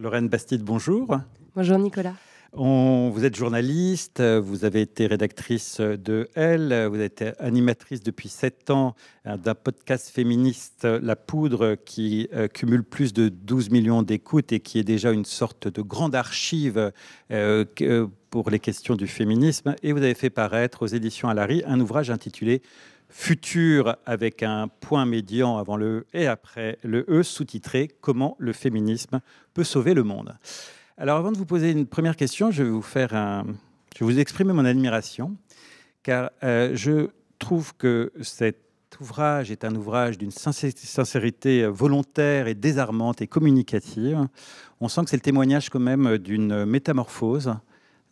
Lorraine Bastide, bonjour. Bonjour Nicolas. On, vous êtes journaliste, vous avez été rédactrice de Elle, vous êtes animatrice depuis sept ans d'un podcast féministe La Poudre qui euh, cumule plus de 12 millions d'écoutes et qui est déjà une sorte de grande archive euh, euh, pour les questions du féminisme. Et vous avez fait paraître aux éditions Alary un ouvrage intitulé futur avec un point médian avant le E et après le E, sous-titré Comment le féminisme peut sauver le monde. Alors avant de vous poser une première question, je vais vous Je vous exprimer mon admiration, car euh, je trouve que cet ouvrage est un ouvrage d'une sincérité volontaire et désarmante et communicative. On sent que c'est le témoignage quand même d'une métamorphose,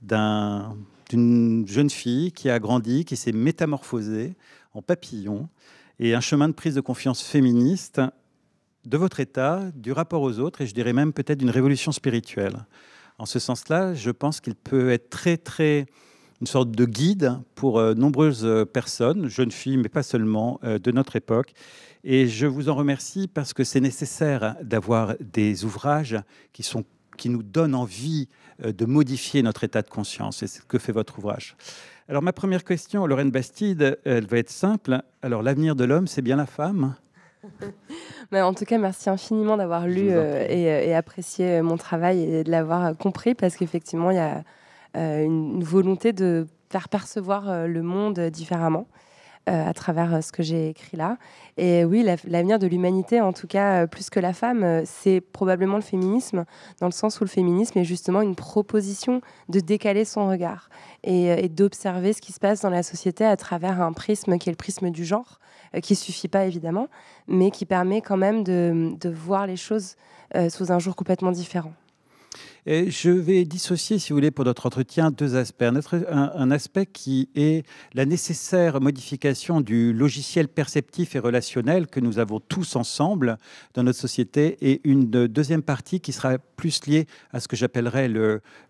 d'une jeune fille qui a grandi, qui s'est métamorphosée, en papillon et un chemin de prise de confiance féministe de votre état, du rapport aux autres et je dirais même peut-être d'une révolution spirituelle. En ce sens-là, je pense qu'il peut être très très une sorte de guide pour euh, nombreuses euh, personnes, jeunes filles, mais pas seulement, euh, de notre époque. Et je vous en remercie parce que c'est nécessaire d'avoir des ouvrages qui sont qui nous donne envie euh, de modifier notre état de conscience. Et c'est ce que fait votre ouvrage. Alors ma première question, Lorraine Bastide, elle va être simple. Alors l'avenir de l'homme, c'est bien la femme Mais bah, en tout cas, merci infiniment d'avoir lu euh, euh, et, apprécié mon travail et de l'avoir compris parce qu'effectivement, il y a une volonté de faire percevoir le monde différemment. Euh, à travers euh, ce que j'ai écrit là. Et oui, l'avenir de l'humanité, en tout cas, euh, plus que la femme, c'est probablement le féminisme, dans le sens où le féminisme est justement une proposition de décaler son regard et, d'observer ce qui se passe dans la société à travers un prisme qui est le prisme du genre, qui ne suffit pas évidemment, mais qui permet quand même de voir les choses sous un jour complètement différent je vais dissocier, si vous voulez, pour notre entretien, deux aspects. Un, aspect qui est la nécessaire modification du logiciel perceptif et relationnel que nous avons tous ensemble dans notre société, et une deuxième partie qui sera plus liée à ce que j'appellerais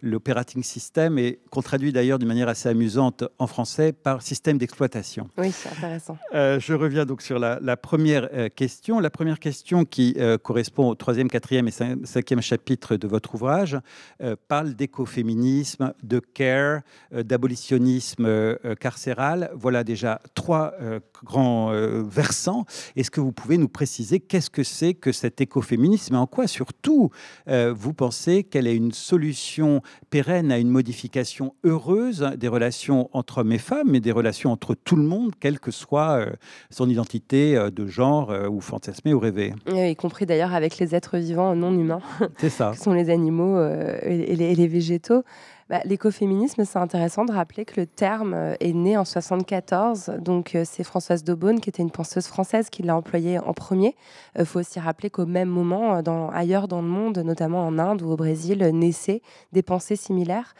l'operating system, et qu'on traduit d'ailleurs d'une manière assez amusante en français par système d'exploitation. Oui, c'est intéressant. Euh, je reviens donc sur la, première euh, question. La première question qui euh, correspond au troisième, quatrième et cinquième chapitre de votre ouvrage, euh, parle d'écoféminisme, de care, euh, d'abolitionnisme euh, carcéral. Voilà déjà trois grands versants. Est-ce que vous pouvez nous préciser qu'est-ce que c'est que cet écoféminisme et en quoi surtout vous pensez qu'elle est une solution pérenne à une modification heureuse des relations entre hommes et femmes, et des relations entre tout le monde, quelle que soit son identité de genre ou fantasmée ou rêvée. Y compris d'ailleurs avec les êtres vivants non humains. C'est ça. sont les animaux, euh, et les, végétaux bah, l'écoféminisme, c'est intéressant de rappeler que le terme euh, est né en 74. Donc, euh, c'est Françoise Daubonne, qui était une penseuse française, qui l'a employé en premier. Il euh, faut aussi rappeler qu'au même moment, ailleurs dans le monde, notamment en Inde ou au Brésil, naissaient des pensées similaires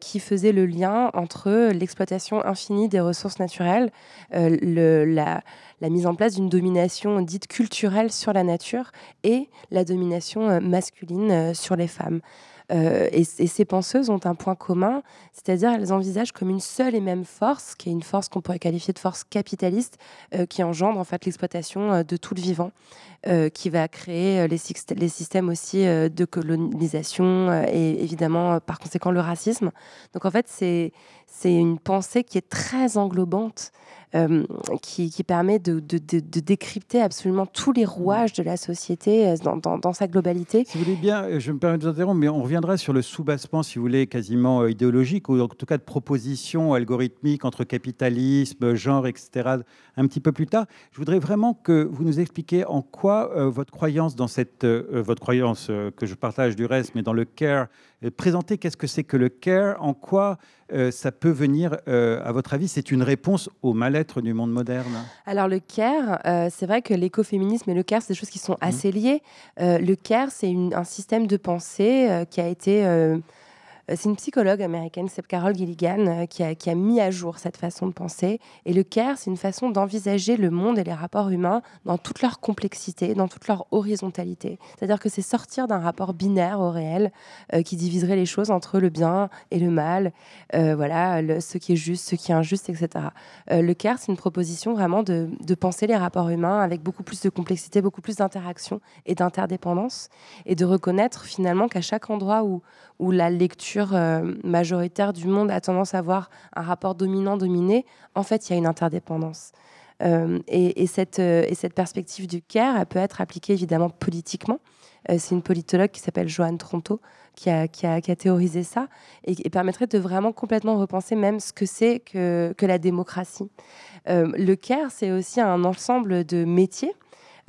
qui faisaient le lien entre l'exploitation infinie des ressources naturelles, la mise en place d'une domination dite culturelle sur la nature et la domination masculine sur les femmes. Euh, et, ces penseuses ont un point commun, c'est-à-dire elles envisagent comme une seule et même force, qui est une force qu'on pourrait qualifier de force capitaliste, euh, qui engendre en fait l'exploitation euh, de tout le vivant, qui va créer les, les systèmes aussi de colonisation et évidemment par conséquent le racisme. Donc en fait, c'est c'est une pensée qui est très englobante, euh, qui, permet de, décrypter absolument tous les rouages de la société euh, dans, sa globalité. Si vous voulez bien, euh, je me permets de vous interrompre, mais on reviendra sur le sous-bassement, si vous voulez, quasiment idéologique, ou en tout cas de propositions algorithmique entre capitalisme, genre, etc., un petit peu plus tard. Je voudrais vraiment que vous nous expliquiez en quoi votre croyance dans cette, votre croyance que je partage du reste, mais dans le care euh, présenter qu'est-ce que c'est que le care, en quoi euh, ça peut venir, euh, à votre avis, c'est une réponse au mal-être du monde moderne Alors le care, c'est vrai que l'écoféminisme et le care, c'est des choses qui sont mmh. assez liées. le care, c'est un système de pensée qui a été euh, c'est une psychologue américaine, c'est Carol Gilligan, euh, qui a, mis à jour cette façon de penser. Et le care, c'est une façon d'envisager le monde et les rapports humains dans toute leur complexité, dans toute leur horizontalité. C'est-à-dire que c'est sortir d'un rapport binaire au réel euh, qui diviserait les choses entre le bien et le mal, voilà, ce qui est juste, ce qui est injuste, etc. le care, c'est une proposition vraiment de, de, penser les rapports humains avec beaucoup plus de complexité, beaucoup plus d'interaction et d'interdépendance, et de reconnaître finalement qu'à chaque endroit où, où la lecture euh, majoritaire du monde a tendance à avoir un rapport dominant-dominé, en fait, il y a une interdépendance. Euh, euh, et, cette, perspective du care, elle peut être appliquée évidemment politiquement. c'est une politologue qui s'appelle Joanne Tronto qui a, théorisé ça et, qui permettrait de vraiment complètement repenser même ce que c'est que, la démocratie. le care, c'est aussi un ensemble de métiers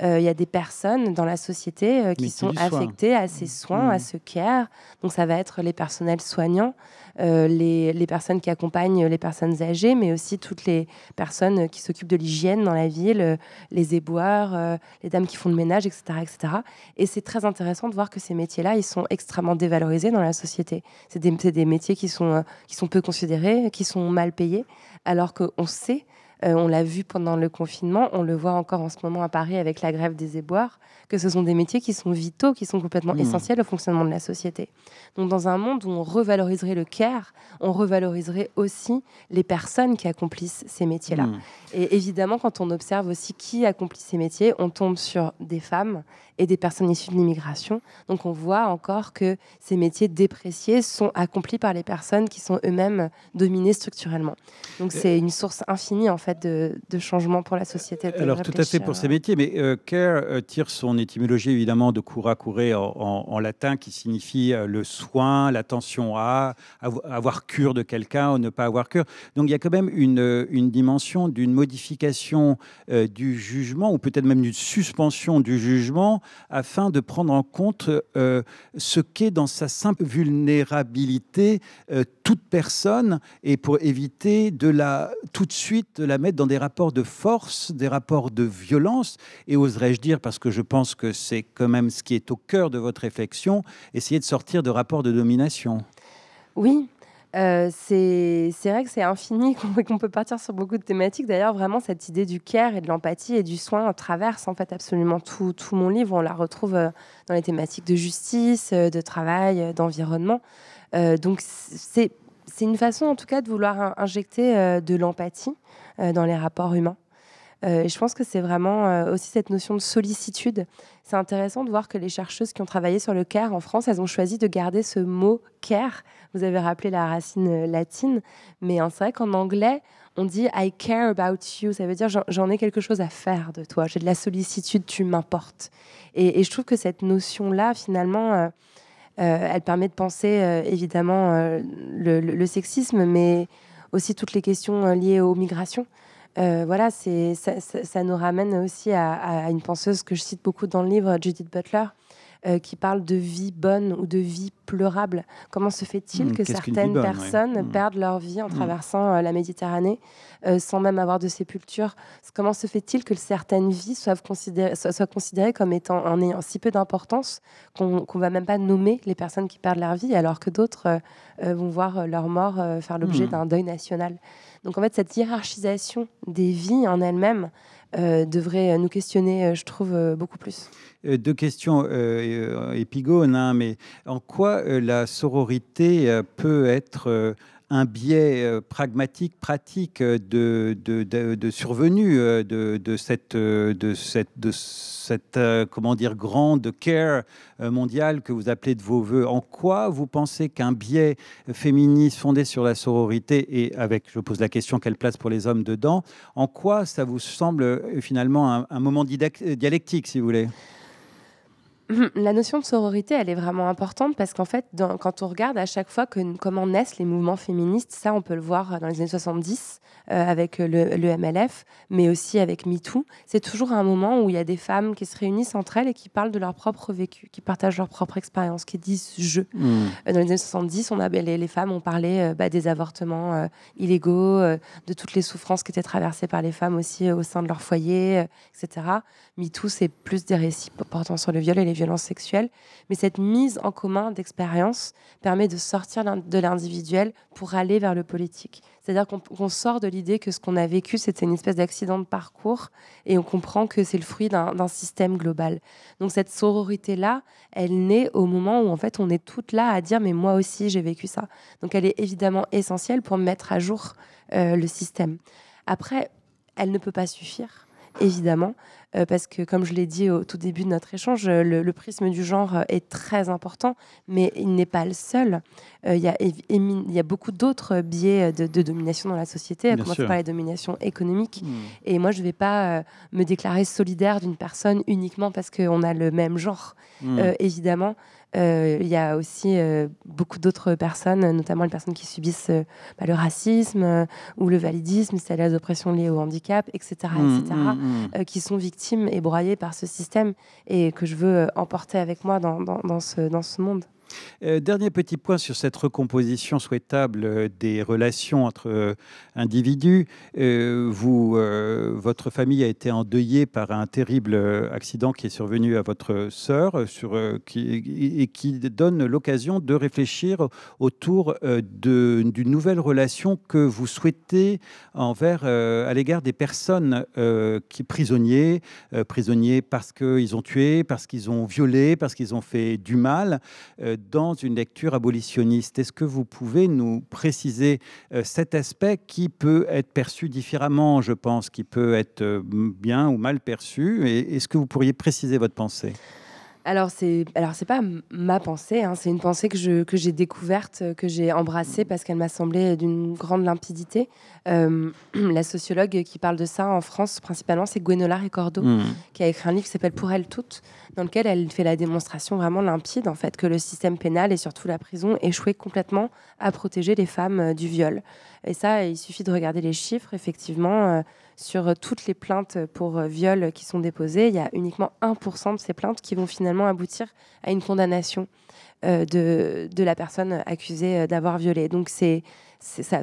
euh, il y a des personnes dans la société euh, qui sont affectées à ces mmh. soins, à mmh. ce care. Donc ça va être les personnels soignants, euh, les, personnes qui accompagnent les personnes âgées, mais aussi toutes les personnes qui s'occupent de l'hygiène dans la ville, les éboueurs, les dames qui font le ménage, etc. etc. Et c'est très intéressant de voir que ces métiers-là, ils sont extrêmement dévalorisés dans la société. C'est des, métiers qui sont, qui sont peu considérés, qui sont mal payés, alors qu'on sait euh, on l'a vu pendant le confinement, on le voit encore en ce moment à Paris avec la grève des éboires, que ce sont des métiers qui sont vitaux, qui sont complètement hmm. essentiels au fonctionnement de la société. Donc dans un monde où on revaloriserait le care, on revaloriserait aussi les personnes qui accomplissent ces métiers-là. Hmm. Et évidemment, quand on observe aussi qui accomplit ces métiers, on tombe sur des femmes et des personnes issues de l'immigration. Donc on voit encore que ces métiers dépréciés sont accomplis par les personnes qui sont eux-mêmes dominées structurellement. Donc c'est une source infinie en fait de, de changement pour la société. Alors tout à fait pour ces métiers, mais care euh, euh, tire son étymologie évidemment de cura à en, en, latin qui signifie euh, le soin, l'attention à, avoir cure de quelqu'un ou ne pas avoir cure. Donc il y a quand même une, dimension d'une modification du jugement ou peut-être même d'une suspension du jugement afin de prendre en compte euh, ce qu'est dans sa simple vulnérabilité euh, toute personne et pour éviter de la tout de suite de la mettre dans des rapports de force, des rapports de violence et oserais-je dire parce que je pense que c'est quand même ce qui est au cœur de votre réflexion, essayer de sortir de rapports de domination. Oui, euh, c'est vrai que c'est infini, qu'on peut partir sur beaucoup de thématiques. D'ailleurs, vraiment, cette idée du care et de l'empathie et du soin traverse en fait absolument tout, mon livre. On la retrouve euh, dans les thématiques de justice, euh, de travail, d'environnement. donc, c'est une façon, en tout cas, de vouloir injecter de l'empathie dans les rapports humains. Euh, je pense que c'est vraiment euh, aussi cette notion de sollicitude. C'est intéressant de voir que les chercheuses qui ont travaillé sur le care en France, elles ont choisi de garder ce mot care. Vous avez rappelé la racine euh, latine, mais hein, c'est vrai qu'en anglais, on dit I care about you. Ça veut dire j'en ai quelque chose à faire de toi. J'ai de la sollicitude, tu m'importes. Et, je trouve que cette notion-là, finalement, elle permet de penser évidemment le sexisme, mais aussi toutes les questions liées aux migrations. Euh, voilà, ça, nous ramène aussi à, une penseuse que je cite beaucoup dans le livre, Judith Butler, euh, qui parle de vie bonne ou de vie pleurable. Comment se fait-il hmm, que certaines personnes hmm. perdent leur vie en hmm. traversant euh, la Méditerranée sans même avoir de sépulture Comment se fait-il que certaines vies soient considérées, comme étant en ayant si peu d'importance qu'on ne va même pas nommer les personnes qui perdent leur vie alors que d'autres vont voir leur mort faire l'objet d'un deuil national donc en fait, cette hiérarchisation des vies en elle-même euh, devrait nous questionner, euh, je trouve, euh, beaucoup plus. Euh, deux questions euh, euh, épigones, hein, mais en quoi la sororité peut être un biais pragmatique, pratique de, de, de, de, de, cette, de, cette, de cette, comment dire, grande care mondiale que vous appelez de vos voeux. En quoi vous pensez qu'un biais féministe fondé sur la sororité, et avec, je pose la question, quelle place pour les hommes dedans, en quoi ça vous semble finalement un moment dialectique, si vous voulez La notion de sororité, elle est vraiment importante parce qu'en fait, quand on regarde à chaque fois que, comment naissent les mouvements féministes, ça, on peut le voir euh, dans les années 70 euh, avec euh, le, MLF, mais aussi avec MeToo. C'est toujours un moment où il y a des femmes qui se réunissent entre elles et qui parlent de leur propre vécu, qui partagent leur propre expérience, qui disent je. Mmh. dans les années 70, on a, ben, les, femmes ont parlé bah, des avortements illégaux, de toutes les souffrances qui étaient traversées par les femmes aussi au sein de leur foyer, etc. MeToo, c'est plus des récits portant sur le viol et les violences sexuelles. Mais cette mise en commun d'expériences permet de sortir de l'individuel pour aller vers le politique. C'est-à-dire qu'on sort de l'idée que ce qu'on a vécu, c'était une espèce d'accident de parcours et on comprend que c'est le fruit d'un système global. Donc cette sororité-là, elle naît au moment où en fait on est toutes là à dire mais moi aussi j'ai vécu ça. Donc elle est évidemment essentielle pour mettre à jour euh, le système. Après, elle ne peut pas suffire évidemment, euh, parce que comme je l'ai dit au tout début de notre échange, euh, le, prisme du genre euh, est très important, mais il n'est pas le seul. Il y, a beaucoup d'autres biais de, domination dans la société, à commencer par la domination économique. Hmm. Et moi, je ne vais pas me déclarer solidaire d'une personne uniquement parce qu'on a le même genre, hmm. évidemment. Euh, il y a aussi euh, beaucoup d'autres personnes, notamment les personnes qui subissent euh, bah, le racisme ou le validisme, c'est-à-dire les oppressions liées au handicap, etc., etc., mm, mm, mm. qui sont victimes et broyées par ce système et que je veux emporter avec moi dans ce monde. Euh, dernier petit point sur cette recomposition souhaitable euh, des relations entre euh, individus. votre famille a été endeuillée par un terrible accident qui est survenu à votre sœur et qui donne l'occasion de réfléchir autour d'une nouvelle relation que vous souhaitez envers, à l'égard des personnes qui prisonniers, prisonniers parce qu'ils ont tué, parce qu'ils ont violé, parce qu'ils ont fait du mal dans une lecture abolitionniste. Est-ce que vous pouvez nous préciser euh, cet aspect qui peut être perçu différemment, je pense, qui peut être euh, bien ou mal perçu est-ce que vous pourriez préciser votre pensée alors c'est alors c'est pas ma pensée, hein. c'est une pensée que que j'ai découverte, que j'ai embrassée parce qu'elle m'a semblé d'une grande limpidité. Euh, la sociologue qui parle de ça en France principalement, c'est Gwenola Ricordo, hmm. qui a écrit un livre qui s'appelle Pour elle toutes, dans lequel elle fait la démonstration vraiment limpide en fait que le système pénal et surtout la prison échouaient complètement à protéger les femmes euh, du viol. Et ça, il suffit de regarder les chiffres effectivement. Euh, sur euh, toutes les plaintes pour euh, viol qui sont déposées, il y a uniquement 1% de ces plaintes qui vont finalement aboutir à une condamnation euh, de, la personne accusée d'avoir violé. Donc c'est ça,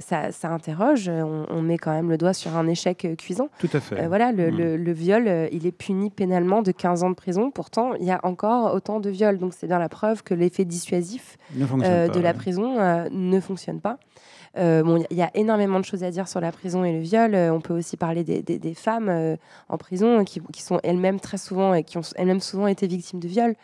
interroge. On, met quand même le doigt sur un échec cuisant. Tout à fait. voilà, le, mm. viol, il est puni pénalement de 15 ans de prison. Pourtant, il y a encore autant de viols. Donc c'est bien la preuve que l'effet dissuasif de la prison ne fonctionne pas. Euh, bon, il y a énormément de choses à dire sur la prison et le viol. Euh, on peut aussi parler des, femmes euh, en prison qui, qui sont elles-mêmes très souvent et qui ont elles-mêmes souvent été victimes de viol.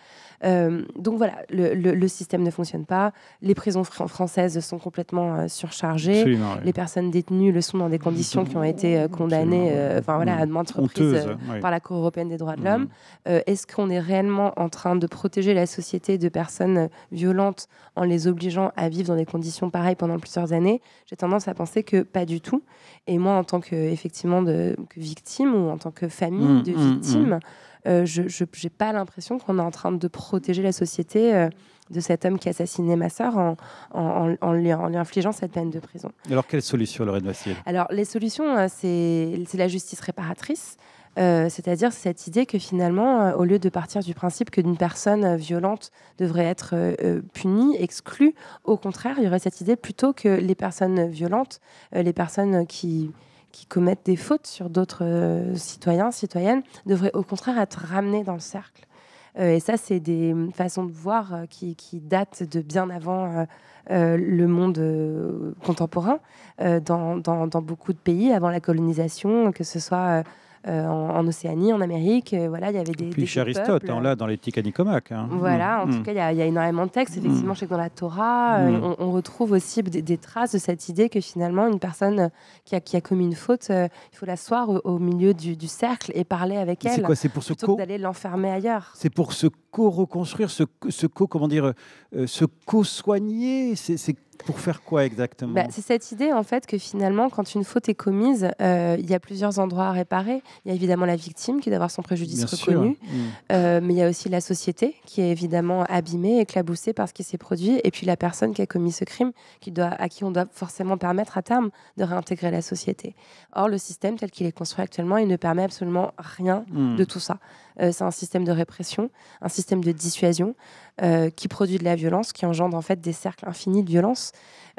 Euh, donc voilà, le, système ne fonctionne pas. Les prisons françaises sont complètement euh, surchargées. Les personnes détenues le sont dans des conditions qui ont été euh, condamnées enfin voilà, à reprises par la Cour européenne des droits de l'homme. Mmh. Est-ce qu'on est réellement en train de protéger la société de personnes violentes en les obligeant à vivre dans des conditions pareilles pendant plusieurs années J'ai tendance à penser que pas du tout. Et moi, en tant que, victime ou en tant que famille mmh, de mmh, victime, euh, je n'ai pas l'impression qu'on est en train de protéger la société euh, de cet homme qui a assassiné ma sœur en, en, lui, infligeant cette peine de prison. Alors, quelles solutions, Lorraine Massier Alors, les solutions, euh, c'est la justice réparatrice. c'est-à-dire cette idée que finalement, au lieu de partir du principe qu'une personne violente devrait être punie, exclue, au contraire, il y aurait cette idée plutôt que les personnes violentes, les personnes qui, qui commettent des fautes sur d'autres euh, citoyens, citoyennes, devraient au contraire être ramenés dans le cercle. Euh, et ça, c'est des euh, façons de voir qui, datent de bien avant le monde contemporain, dans, dans, dans, beaucoup de pays, avant la colonisation, que ce soit euh, en, Océanie, en Amérique. Euh, voilà, il y avait des. Et puis chez Aristote, hein, là, dans les anicomaque. Hein. Voilà, mm. en tout mm. cas, il y, a énormément de textes. Mm. Effectivement, je sais que dans la Torah, euh, on, retrouve aussi des, traces de cette idée que finalement, une personne qui a, commis une faute, il faut l'asseoir au, au, milieu du, cercle et parler avec elle. C'est quoi C'est pour ce d'aller l'enfermer ailleurs. C'est pour se co-reconstruire, se, co, comment dire, se co-soigner. C'est pour faire quoi exactement bah, C'est cette idée en fait que finalement, quand une faute est commise, euh, il y a plusieurs endroits à réparer. Il y a évidemment la victime qui doit avoir son préjudice reconnu, mmh. euh, mais il y a aussi la société qui est évidemment abîmée, éclaboussée par ce qui s'est produit, et puis la personne qui a commis ce crime, qui doit, à qui on doit forcément permettre à terme de réintégrer la société. Or, le système tel qu'il est construit actuellement, il ne permet absolument rien mmh. de tout ça. Euh, c'est un système de répression, un système de dissuasion euh, qui produit de la violence, qui engendre en fait des cercles infinis de violence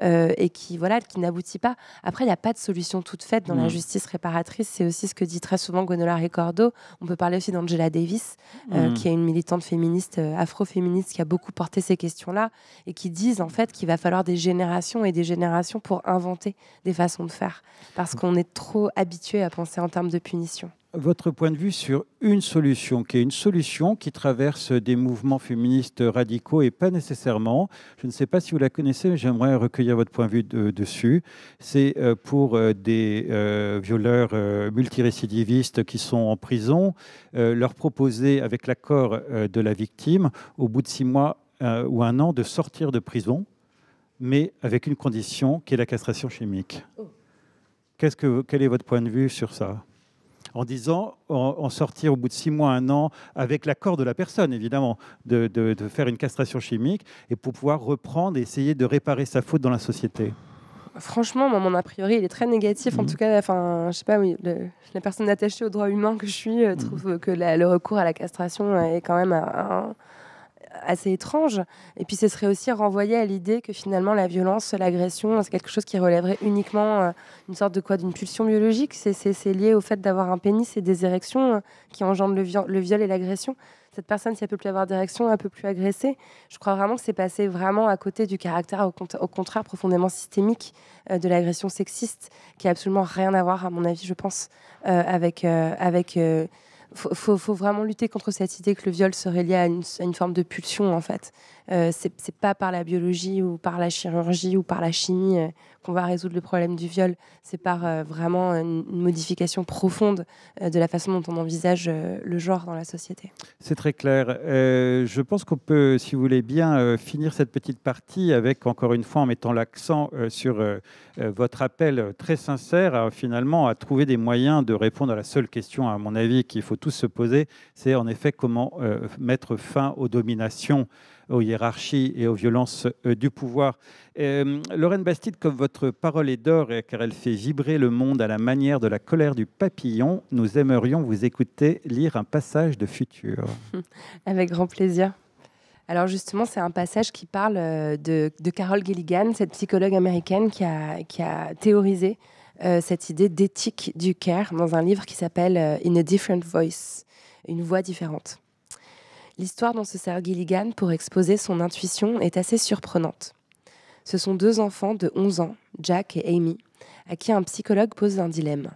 euh, et qui voilà qui n'aboutit pas. Après, il n'y a pas de solution toute faite dans la mm. justice réparatrice. C'est aussi ce que dit très souvent Gonola Ricordo. On peut parler aussi d'Angela Davis, mm. qui est une militante féministe, afro-féministe, qui a beaucoup porté ces questions-là et qui disent en fait qu'il va falloir des générations et des générations pour inventer des façons de faire parce mm. qu'on est trop habitué à penser en termes de punition votre point de vue sur une solution, qui est une solution qui traverse des mouvements féministes radicaux et pas nécessairement. Je ne sais pas si vous la connaissez, mais j'aimerais recueillir votre point de vue dessus. C'est euh, pour euh, des euh, violeurs multirécidivistes qui sont en prison, leur proposer, avec l'accord de la victime, au bout de six mois ou un an, de sortir de prison, mais avec une condition qui est la castration chimique. Oh. que, quel est votre point de vue sur ça en disant en, sortir au bout de six mois, un an, avec l'accord de la personne, évidemment, de, faire une castration chimique et pour pouvoir reprendre et essayer de réparer sa faute dans la société Franchement, mon a priori, il est très négatif. En mhm. tout cas, enfin, je sais pas, la personne attachée aux droits humains que je suis euh, mhm. trouve que le recours à la castration est quand même un, assez étrange. Et puis ce serait aussi renvoyer à l'idée que finalement la violence, l'agression, c'est quelque chose qui relèverait uniquement euh, une sorte de quoi D'une pulsion biologique. C'est lié au fait d'avoir un pénis et des érections euh, qui engendrent le, le viol et l'agression. Cette personne, si elle peut plus avoir d'érection, elle peut plus agresser. Je crois vraiment que c'est passé vraiment à côté du caractère, au, contraire, profondément systémique euh, de l'agression sexiste, qui a absolument rien à voir, à mon avis, je pense, avec, avec faut, faut, vraiment lutter contre cette idée que le viol serait lié à une forme de pulsion, en fait. Euh, Ce c'est, pas par la biologie ou par la chirurgie ou par la chimie euh, qu'on va résoudre le problème du viol. C'est par euh, vraiment une, modification profonde de la façon dont on envisage le genre dans la société. C'est très clair. je pense qu'on peut, si vous voulez bien, finir cette petite partie avec, encore une fois, en mettant l'accent sur votre appel très sincère, hein, finalement, à trouver des moyens de répondre à la seule question, à mon avis, qu'il faut tous se poser. C'est en effet comment mettre fin aux dominations aux hiérarchies et aux violences euh, du pouvoir. Euh, Lorraine Bastide, comme votre parole est d'or, euh, car elle fait vibrer le monde à la manière de la colère du papillon, nous aimerions vous écouter lire un passage de Futur. Avec grand plaisir. Alors justement, c'est un passage qui parle de, de, Carol Gilligan, cette psychologue américaine qui a, théorisé cette idée d'éthique du care dans un livre qui s'appelle In a Different Voice, une voix différente. L'histoire dont se sert Gilligan pour exposer son intuition est assez surprenante. Ce sont deux enfants de 11 ans, Jack et Amy, à qui un psychologue pose un dilemme.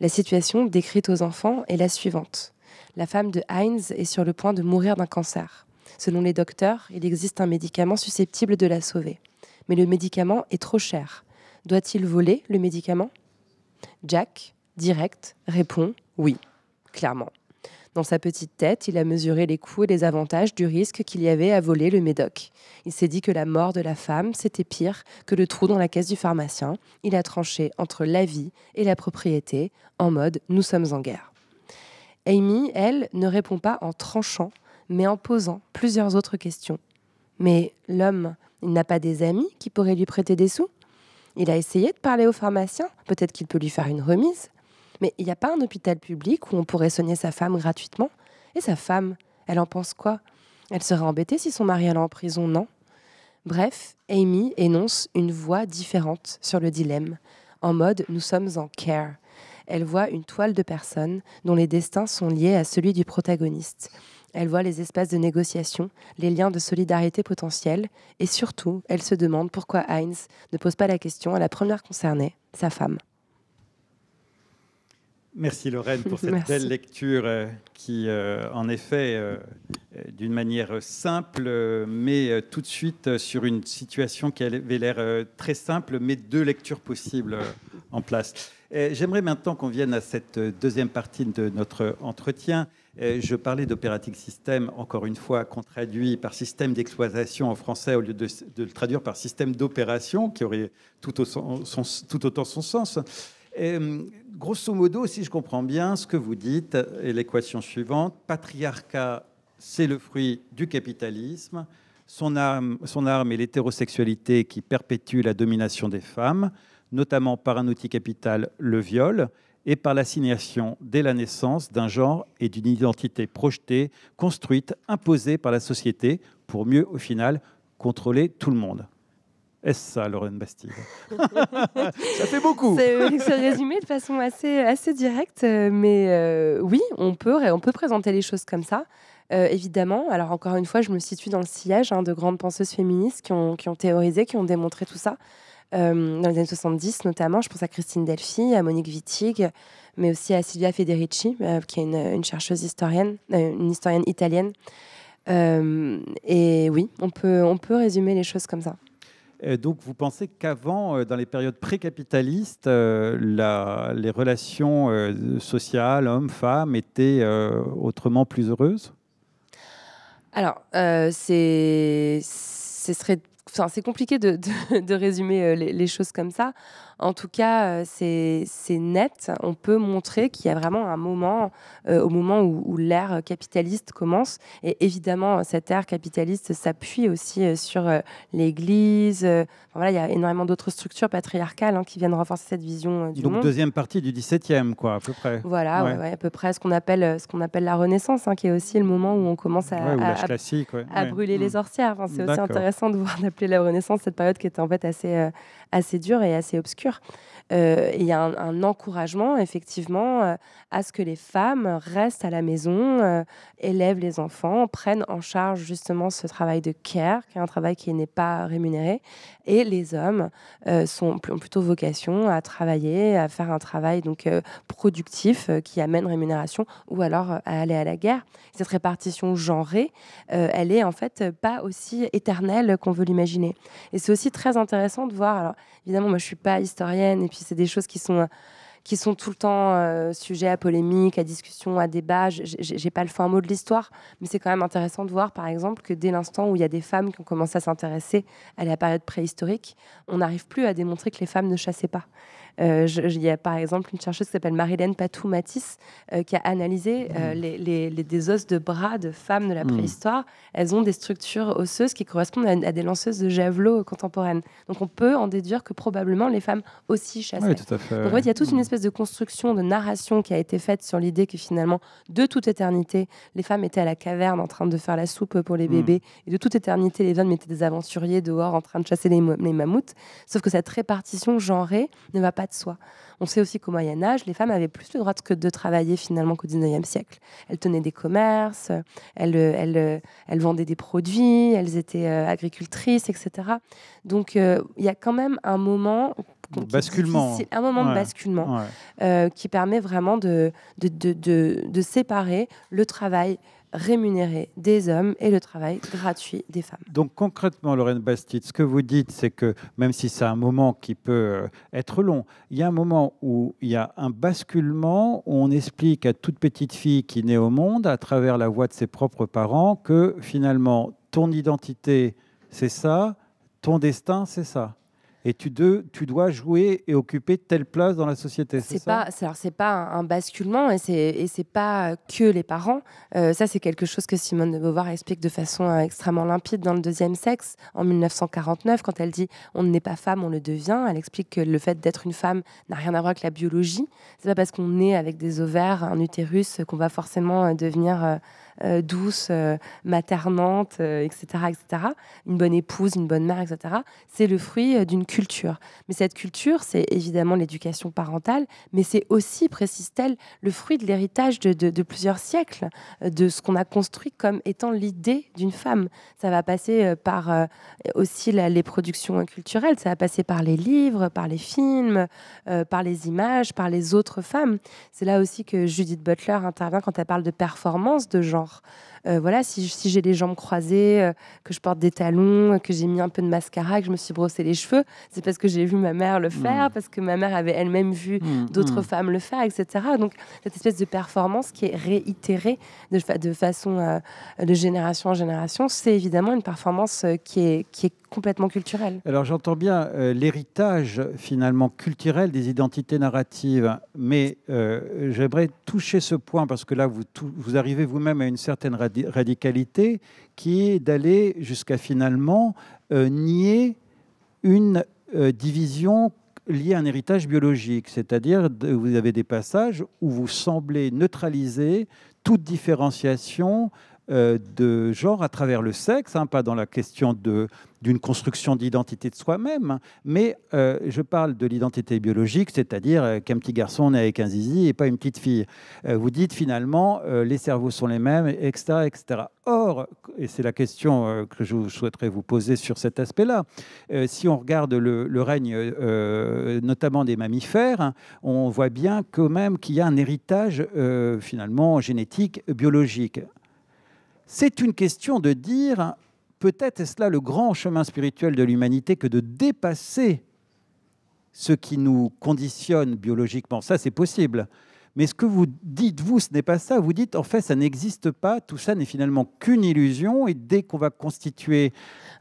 La situation décrite aux enfants est la suivante. La femme de Heinz est sur le point de mourir d'un cancer. Selon les docteurs, il existe un médicament susceptible de la sauver. Mais le médicament est trop cher. Doit-il voler le médicament Jack, direct, répond oui, clairement. Dans sa petite tête, il a mesuré les coûts et les avantages du risque qu'il y avait à voler le médoc. Il s'est dit que la mort de la femme, c'était pire que le trou dans la caisse du pharmacien. Il a tranché entre la vie et la propriété, en mode nous sommes en guerre. Amy, elle, ne répond pas en tranchant, mais en posant plusieurs autres questions. Mais l'homme, il n'a pas des amis qui pourraient lui prêter des sous il a essayé de parler au pharmacien, peut-être qu'il peut lui faire une remise. Mais il n'y a pas un hôpital public où on pourrait soigner sa femme gratuitement Et sa femme, elle en pense quoi Elle serait embêtée si son mari allait en prison, non Bref, Amy énonce une voix différente sur le dilemme, en mode nous sommes en care. Elle voit une toile de personnes dont les destins sont liés à celui du protagoniste. Elle voit les espaces de négociation, les liens de solidarité potentiels, et surtout, elle se demande pourquoi Heinz ne pose pas la question à la première concernée, sa femme. Merci Lorraine pour cette belle lecture euh, qui, euh, en effet, euh, d'une manière simple, met tout de suite sur une situation qui avait l'air très simple, mais deux lectures possibles en place. J'aimerais maintenant qu'on vienne à cette deuxième partie de notre entretien. Je parlais d'opératique system, encore une fois, qu'on traduit par système d'exploitation en français au lieu de, le traduire par système d'opération, qui aurait tout, tout autant son sens. Et, hum, grosso modo, si je comprends bien ce que vous dites, et l'équation suivante, patriarcat, c'est le fruit du capitalisme, son arme, son arme est l'hétérosexualité qui perpétue la domination des femmes, notamment par un outil capital, le viol, et par l'assignation dès la naissance d'un genre et d'une identité projetée, construite, imposée par la société, pour mieux, au final, contrôler tout le monde. Est-ce ça, Lorraine Bastide Ça fait beaucoup. C'est résumé de façon assez, assez directe, euh, mais euh, oui, on peut, on peut présenter les choses comme ça. Euh, évidemment, alors encore une fois, je me situe dans le sillage hein, de grandes penseuses féministes qui ont, qui ont théorisé, qui ont démontré tout ça. dans les années 70 notamment. Je pense à Christine Delphi, à Monique Wittig, mais aussi à Silvia Federici, qui est une, chercheuse historienne, une historienne italienne. et oui, on peut, on peut résumer les choses comme ça. Euh, donc, vous pensez qu'avant, euh, dans les périodes pré-capitalistes, euh, les relations sociales, hommes-femmes, étaient autrement plus heureuses Alors, c'est, ce serait, enfin, c'est compliqué de, résumer les, choses comme ça. En tout cas, euh, c'est net. On peut montrer mm. qu'il y a vraiment un moment, euh, au moment où, l'ère capitaliste commence. Et évidemment, cette ère capitaliste s'appuie aussi euh, sur l'Église. voilà, il y a énormément d'autres structures patriarcales hein, qui viennent renforcer cette vision du monde. Donc deuxième partie du XVIIe, quoi, à peu près. Voilà, à peu près ce qu'on appelle, ce qu'on appelle la Renaissance, hein, qui est aussi le moment où on commence à, à, brûler les mm. sorcières. c'est aussi intéressant de voir d'appeler la Renaissance cette période qui était en fait assez, assez dure et assez obscure. Euh, il y a un, encouragement, effectivement, euh, à ce que les femmes restent à la maison, euh, élèvent les enfants, prennent en charge justement ce travail de care, qui est un travail qui n'est pas rémunéré, et les hommes euh, sont, ont plutôt vocation à travailler, à faire un travail donc euh, productif euh, qui amène rémunération ou alors à aller à la guerre. Cette répartition genrée, elle est en fait pas aussi éternelle qu'on veut l'imaginer. Et c'est aussi très intéressant de voir. Alors évidemment, moi je suis pas historienne et puis c'est des choses qui sont qui sont tout le temps euh, sujet à polémique, à discussion, à débat. J'ai pas le fin mot de l'histoire, mais c'est quand même intéressant de voir, par exemple, que dès l'instant où il y a des femmes qui ont commencé à s'intéresser à la période préhistorique, on n'arrive plus à démontrer que les femmes ne chassaient pas. Euh, il y a par exemple une chercheuse qui s'appelle Marilène Patou-Matisse euh, qui a analysé euh, mmh. les, des os de bras de femmes de la mmh. préhistoire. Elles ont des structures osseuses qui correspondent à, des lanceuses de javelot contemporaines. Donc on peut en déduire que probablement les femmes aussi chassaient. Oui, tout à fait. en fait, il y a toute une mmh. espèce de construction, de narration qui a été faite sur l'idée que finalement, de toute éternité, les femmes étaient à la caverne en train de faire la soupe pour les bébés. Et de toute éternité, les hommes étaient des aventuriers dehors en train de chasser les, les mammouths. Sauf que cette répartition genrée ne va pas de soi. On sait aussi qu'au Moyen Âge, les femmes avaient plus le droit que de travailler finalement qu'au 19e siècle. Elles tenaient des commerces, elles, elles, elles vendaient des produits, elles étaient euh, agricultrices, etc. Donc euh, il y a quand même un moment... Basculement. Un moment de basculement euh, qui permet vraiment de, de, de séparer le travail rémunéré des hommes et le travail gratuit des femmes. Donc concrètement, Lorraine Bastide, ce que vous dites, c'est que même si c'est un moment qui peut euh, être long, il y a un moment où il y a un basculement où on explique à toute petite fille qui naît au monde, à travers la voix de ses propres parents, que finalement, ton identité, c'est ça, ton destin, c'est ça et tu, dois jouer et occuper telle place dans la société. C'est pas, c'est pas un, basculement et c'est n'est pas que les parents. Euh, ça c'est quelque chose que Simone de Beauvoir explique de façon euh, extrêmement limpide dans le deuxième sexe en 1949 quand elle dit on n'est pas femme on le devient. Elle explique que le fait d'être une femme n'a rien à voir avec la biologie. C'est pas parce qu'on naît avec des ovaires, un utérus qu'on va forcément euh, devenir euh, douce, euh, maternante, etc., euh, etc., une bonne épouse, une bonne mère, etc., c'est le fruit d'une culture. Mais cette culture, c'est évidemment l'éducation parentale, mais c'est aussi, précise-t-elle, le fruit de l'héritage de, plusieurs siècles, de ce qu'on a construit comme étant l'idée d'une femme. Ça va passer par aussi les productions culturelles, ça va passer par les livres, par les films, par les images, par les autres femmes. C'est là aussi que Judith Butler intervient quand elle parle de performance de genre genre euh, voilà, si, j'ai les jambes croisées, euh, que je porte des talons, que j'ai mis un peu de mascara, que je me suis brossé les cheveux, c'est parce que j'ai vu ma mère le faire, mm. parce que ma mère avait elle-même vu mm, mm. d'autres femmes le faire, etc. Donc cette espèce de performance qui est réitérée de, façon euh, de génération en génération, c'est évidemment une performance qui, est, qui est complètement culturelle. Alors j'entends bien l'héritage finalement culturel des identités narratives, mais j'aimerais toucher ce point parce que là vous, vous arrivez vous-même à une certaine radicalité, qui est d'aller jusqu'à finalement euh, nier une euh, division liée à un héritage biologique. C'est-à-dire, vous avez des passages où vous semblez neutraliser toute différenciation euh, de genre à travers le sexe, hein, pas dans la question d'une construction d'identité de soi-même, hein. mais euh, je parle de l'identité biologique, c'est-à-dire euh, qu'un petit garçon naît avec un zizi et pas une petite fille. vous dites finalement, les cerveaux sont les mêmes, etc. Or, et c'est la question que je souhaiterais vous poser sur cet aspect-là, si on regarde le, règne notamment des mammifères, hein, on voit bien quand même qu'il y a un héritage finalement génétique, biologique c'est une question de dire, peut-être est-ce là le grand chemin spirituel de l'humanité que de dépasser ce qui nous conditionne biologiquement. Ça, c'est possible. Mais ce que vous dites, vous, ce n'est pas ça. Vous dites, en fait, ça n'existe pas. Tout ça n'est finalement qu'une illusion. Et dès qu'on va constituer.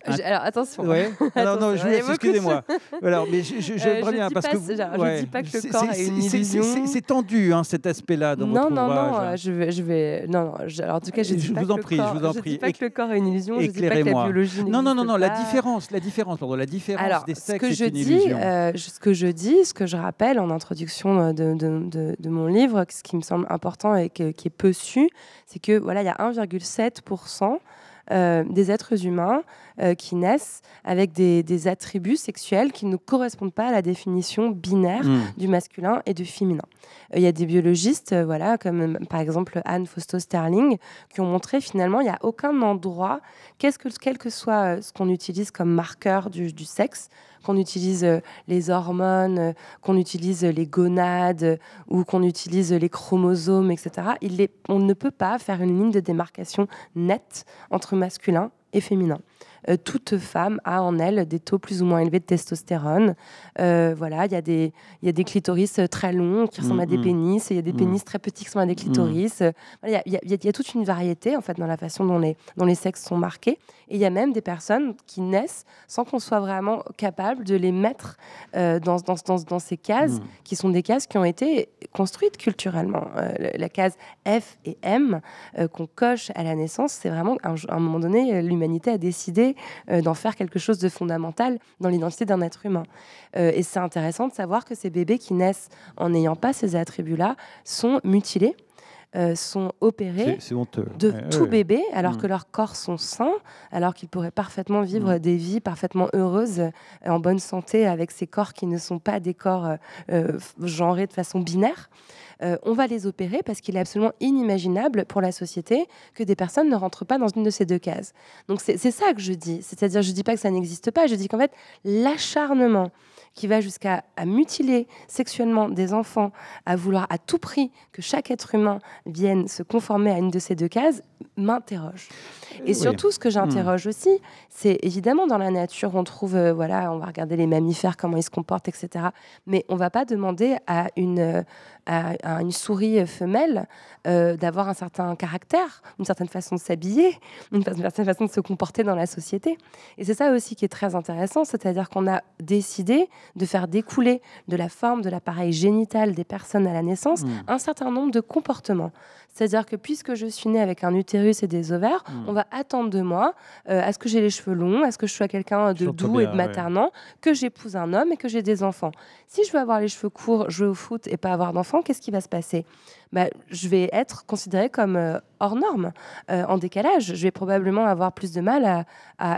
alors, attention. Ouais. Alors, non, excusez-moi. Alors, mais je, je, euh, parce que. dis pas que le corps est, une illusion. C'est tendu, hein, cet aspect-là, dans non, non, Non, non, je vais. Je vais non, non, alors, en tout cas, je, je vous en prie. je vous en Je dis pas que le corps est une illusion. moi Non, non, non, non, la différence, la différence, pardon, la différence alors, des sexes. Ce que, je dis, euh, ce que je dis, ce que je rappelle en introduction de mon livre, ce qui me semble important et qui est peu su, c'est que voilà, il y a 1,7% euh, des êtres humains euh, qui naissent avec des, attributs sexuels qui ne correspondent pas à la définition binaire hmm. du masculin et du féminin. Euh, il y a des biologistes, voilà, comme par exemple Anne Fausto-Sterling, qui ont montré finalement il n'y a aucun endroit, que, quel que soit ce qu'on utilise comme marqueur du sexe, qu'on utilise euh, les hormones, euh, qu'on utilise euh, les gonades ou qu'on utilise les chromosomes, etc. on ne peut pas faire une ligne de démarcation nette entre masculin et féminin. Euh, toute femme a en elle des taux plus ou moins élevés de testostérone. Euh, voilà, il y, a des, y des clitoris euh, très longs qui ressemblent à des mm, mm. pénis, il y a des mm. pénis très petits qui ressemblent à des clitoris. Il y, a toute une variété en fait dans la façon dont les, les sexes sont marqués. Et il y a même des personnes qui naissent sans qu'on soit vraiment capable de les mettre dans, dans, dans, ces cases, qui sont des cases qui ont été construites culturellement. la case F et M qu'on coche à la naissance, c'est vraiment à un moment donné, l'humanité a décidé euh, d'en faire quelque chose de fondamental dans l'identité d'un être humain. Euh, et c'est intéressant de savoir que ces bébés qui naissent en n'ayant pas ces attributs-là sont mutilés euh, sont opérés de tout bébé, alors que mm. leurs corps sont sains, alors qu'ils pourraient parfaitement vivre mm. des vies parfaitement heureuses, euh, en bonne santé, avec ces corps qui ne sont pas des corps euh, genrés de façon binaire. on va les opérer parce qu'il est absolument inimaginable pour la société que des personnes ne rentrent pas dans une de ces deux cases. Donc c'est ça que je dis. C'est-à-dire, je ne dis pas que ça n'existe pas, je dis qu'en fait, l'acharnement qui va jusqu'à mutiler sexuellement des enfants, à vouloir à tout prix que chaque être humain vienne se conformer à une de ces deux cases, m'interroge. Et surtout, ce que hmm. j'interroge aussi, c'est évidemment dans la nature, on trouve, euh, voilà, on va regarder les mammifères, comment ils se comportent, etc. Mais on ne va pas demander à une, euh, à, une souris femelle euh, d'avoir un certain caractère, une certaine façon de s'habiller, une certaine façon de se comporter dans la société. Et c'est ça aussi qui est très intéressant, c'est-à-dire qu'on a décidé de faire découler de la forme de l'appareil génital des personnes à la naissance mmh. un certain nombre de comportements. C'est-à-dire que puisque je suis née avec un utérus et des ovaires, hmm. on va attendre de moi à euh, ce que j'ai les cheveux longs, à ce que je sois quelqu'un de doux et de maternant, que j'épouse un homme et que j'ai des enfants. Si je veux avoir les cheveux courts, jouer au foot et pas avoir d'enfants, qu'est-ce qui va se passer bah, je vais être considérée comme euh, hors norme, euh, en décalage. Je vais probablement avoir plus de mal à,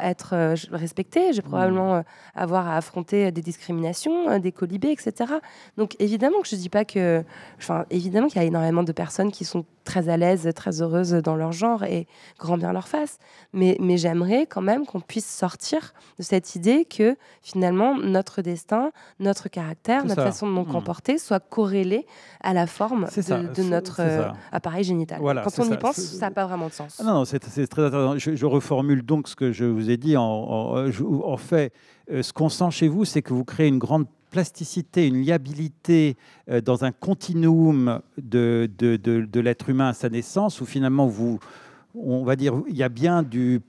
être respecté. Euh, respectée. Je vais probablement mm. avoir à affronter des discriminations, des colibés, etc. Donc évidemment que je dis pas que, enfin évidemment qu'il y a énormément de personnes qui sont très à l'aise, très heureuses dans leur genre et grand bien leur face. Mais, j'aimerais quand même qu'on puisse sortir de cette idée que finalement notre destin, notre caractère, notre façon de nous mm. comporter soit corrélé à la forme de, de notre euh, appareil génital. Quand on y pense, ça n'a pas vraiment de sens. Ah non, c'est très intéressant. Je, reformule donc ce que je vous ai dit. En, en, euh, fait, euh, ce qu'on sent chez vous, c'est que vous créez une grande plasticité, une liabilité dans un continuum de, de, de, de l'être humain à sa naissance, où finalement, vous, on va dire, il y a bien du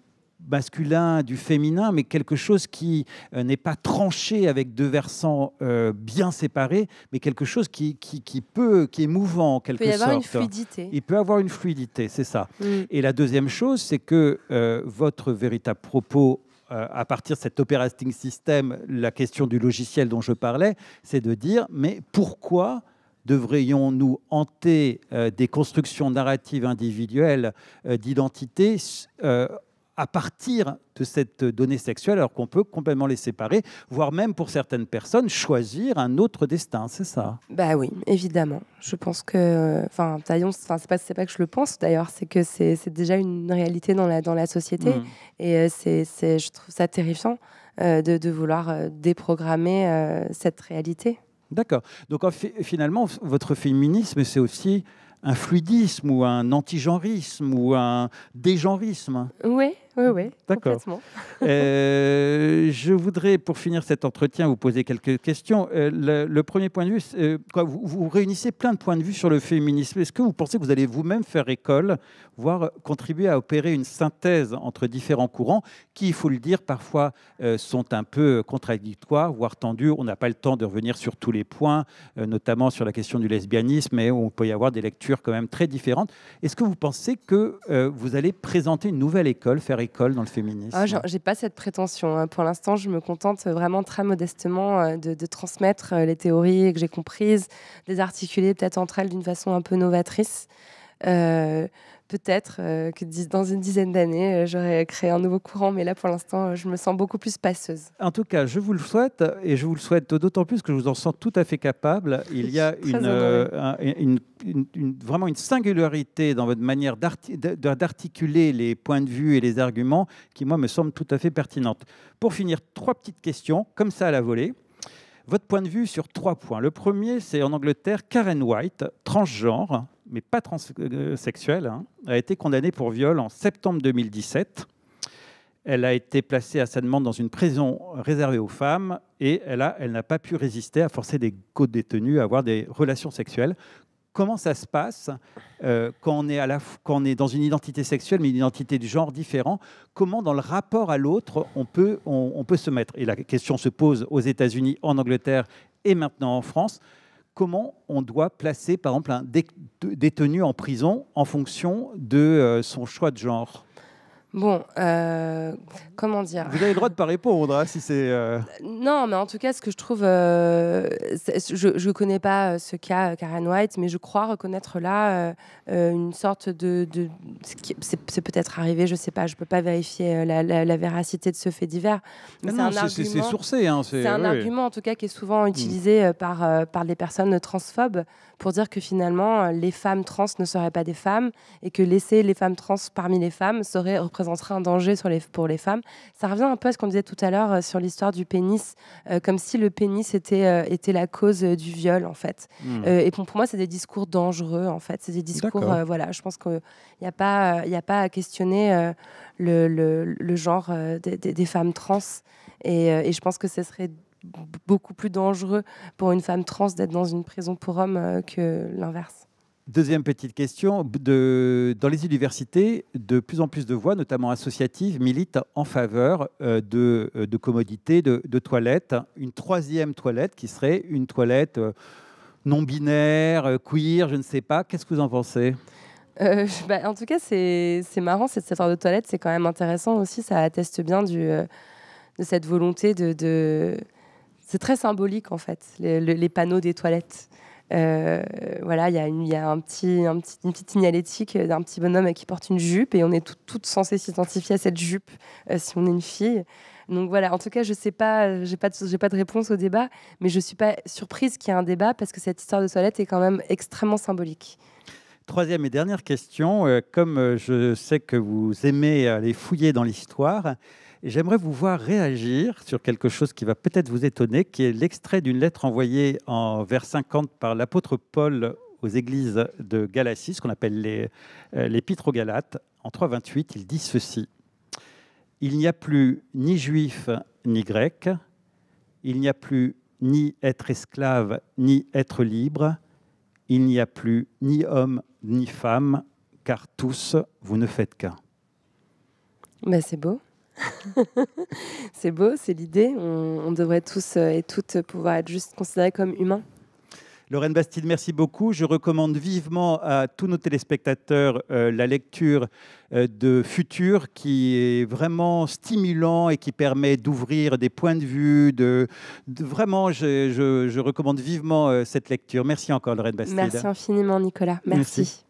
masculin, du féminin, mais quelque chose qui euh, n'est pas tranché avec deux versants euh, bien séparés, mais quelque chose qui, qui, peut, qui est mouvant en quelque sorte. Il peut avoir une fluidité. Il peut avoir une fluidité, c'est ça. Mm. Et la deuxième chose, c'est que euh, votre véritable propos à partir de cet operating system, la question du logiciel dont je parlais, c'est de dire, mais pourquoi devrions-nous hanter des constructions narratives individuelles d'identité à partir de cette donnée sexuelle, alors qu'on peut complètement les séparer, voire même pour certaines personnes choisir un autre destin, c'est ça Bah oui, évidemment. Je pense que, enfin, Taillon, enfin, c'est pas, que je le pense d'ailleurs, c'est que c'est déjà une réalité dans la, dans la société, hmm. et euh, c'est, je trouve ça terrifiant euh, de, vouloir euh, déprogrammer cette réalité. D'accord. Donc finalement, votre féminisme, c'est aussi un fluidisme ou un antigenrisme ou un dégenrisme. Oui, oui, oui, D'accord. Euh, je voudrais, pour finir cet entretien, vous poser quelques questions. Euh, le, premier point de vue, euh, quoi, vous, réunissez plein de points de vue sur le féminisme. Est-ce que vous pensez que vous allez vous-même faire école, voire contribuer à opérer une synthèse entre différents courants qui, il faut le dire, parfois sont un peu contradictoires, voire tendus On n'a pas le temps de revenir sur tous les points, notamment sur la question du lesbianisme, et on peut y avoir des lectures quand même très différentes. Est-ce que vous pensez que vous allez présenter une nouvelle école, faire école école dans le féminisme ah, J'ai pas cette prétention. Hein. Pour l'instant, je me contente vraiment très modestement euh, de, transmettre euh, les théories que j'ai comprises, des articuler peut-être entre elles d'une façon un peu novatrice. Euh, peut-être euh, que dans une dizaine d'années, euh, j'aurais j'aurai créé un nouveau courant. Mais là, pour l'instant, euh, je me sens beaucoup plus passeuse. En tout cas, je vous le souhaite et je vous le souhaite d'autant plus que je vous en sens tout à fait capable. Il y a une, vraiment une singularité dans votre manière d'articuler les points de vue et les arguments qui, moi, me semble tout à fait pertinente. Pour finir, trois petites questions, comme ça à la volée votre point de vue sur trois points. Le premier, c'est en Angleterre, Karen White, transgenre, mais pas transsexuelle, hein, a été condamnée pour viol en septembre 2017. Elle a été placée à sa demande dans une prison réservée aux femmes et elle, a, elle n'a pas pu résister à forcer des co-détenus à avoir des relations sexuelles. Comment ça se passe euh, quand, on est à la, quand on est dans une identité sexuelle, mais une identité de genre différent Comment, dans le rapport à l'autre, on peut, on, on peut se mettre Et la question se pose aux États-Unis, en Angleterre et maintenant en France comment on doit placer, par exemple, un détenu en prison en fonction de euh, son choix de genre Bon, euh, comment dire Vous avez le droit de pas répondre, hein, si c'est. Euh, non, mais en tout cas, ce que je trouve, euh, je ne connais pas ce cas Karen White, mais je crois reconnaître là une sorte de, c'est peut-être arrivé, je ne sais pas, je ne peux pas vérifier la, véracité de ce fait divers. Ah c'est sourcé, hein, c'est un argument en tout cas qui est souvent hmm. utilisé par par les personnes transphobes pour dire que finalement, euh, les femmes trans ne seraient pas des femmes et que laisser les femmes trans parmi les femmes serait, représenterait un danger pour les femmes. Ça revient un peu à ce qu'on disait tout à l'heure euh, sur l'histoire du pénis, euh, comme si le pénis était, était la cause du viol, en fait. Hmm. et pour, moi, c'est des discours dangereux, en fait. C'est des discours, voilà, je pense qu'il n'y a, pas, a pas à questionner le, genre des, femmes trans. et, je pense que ce serait beaucoup plus dangereux pour une femme trans d'être dans une prison pour hommes euh, que l'inverse. Deuxième petite question. De, dans les universités, de plus en plus de voix, notamment associatives, militent en faveur euh, de, euh, commodités, de, de, toilettes. Une troisième toilette qui serait une toilette non binaire, queer, je ne sais pas. Qu'est-ce que vous en pensez bah, En tout cas, c'est marrant, cette histoire de toilette, c'est quand même intéressant aussi. Ça atteste bien du, de cette volonté de c'est très symbolique en fait, les, panneaux des toilettes. Euh, voilà, il y a, une, un petit, un petit, une petite signalétique d'un petit bonhomme qui porte une jupe et on est tout, toutes censées s'identifier à cette jupe euh, si on est une fille. Donc voilà, en tout cas, je sais pas, j'ai pas, de, pas de réponse au débat, mais je suis pas surprise qu'il y ait un débat parce que cette histoire de toilette est quand même extrêmement symbolique. Troisième et dernière question, euh, comme je sais que vous aimez aller fouiller dans l'histoire, j'aimerais vous voir réagir sur quelque chose qui va peut-être vous étonner, qui est l'extrait d'une lettre envoyée en vers 50 par l'apôtre Paul aux églises de Galatie, ce qu'on appelle les, euh, l'épître aux Galates. En 3.28, il dit ceci. Il n'y a plus ni juif ni grec, il n'y a plus ni être esclave ni être libre, il n'y a plus ni homme ni femme, car tous, vous ne faites qu'un. Ben c'est beau. c'est beau, c'est l'idée. On, devrait tous euh, et toutes pouvoir être juste considérés comme humains. Lorraine Bastide, merci beaucoup. Je recommande vivement à tous nos téléspectateurs euh, la lecture euh, de Futur, qui est vraiment stimulant et qui permet d'ouvrir des points de vue. De, vraiment, je, recommande vivement cette lecture. Merci encore, Lorraine Bastide. Merci infiniment, Nicolas. merci.